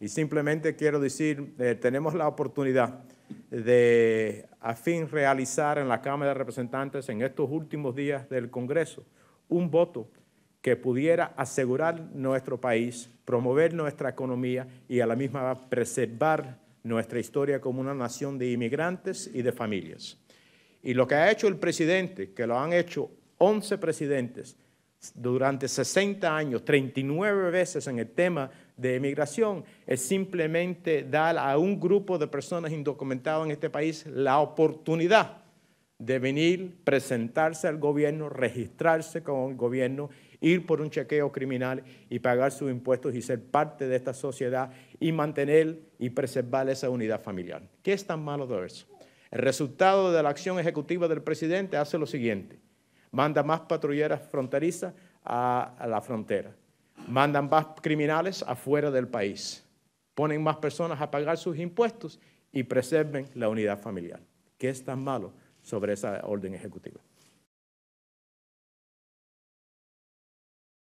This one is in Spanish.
Y simplemente quiero decir, eh, tenemos la oportunidad de, a fin, realizar en la Cámara de Representantes en estos últimos días del Congreso un voto que pudiera asegurar nuestro país, promover nuestra economía y a la misma preservar nuestra historia como una nación de inmigrantes y de familias. Y lo que ha hecho el presidente, que lo han hecho 11 presidentes durante 60 años, 39 veces en el tema de emigración es simplemente dar a un grupo de personas indocumentadas en este país la oportunidad de venir, presentarse al gobierno, registrarse con el gobierno, ir por un chequeo criminal y pagar sus impuestos y ser parte de esta sociedad y mantener y preservar esa unidad familiar. ¿Qué es tan malo de eso? El resultado de la acción ejecutiva del presidente hace lo siguiente, manda más patrulleras fronterizas a la frontera mandan más criminales afuera del país, ponen más personas a pagar sus impuestos y preserven la unidad familiar. ¿Qué es tan malo sobre esa orden ejecutiva?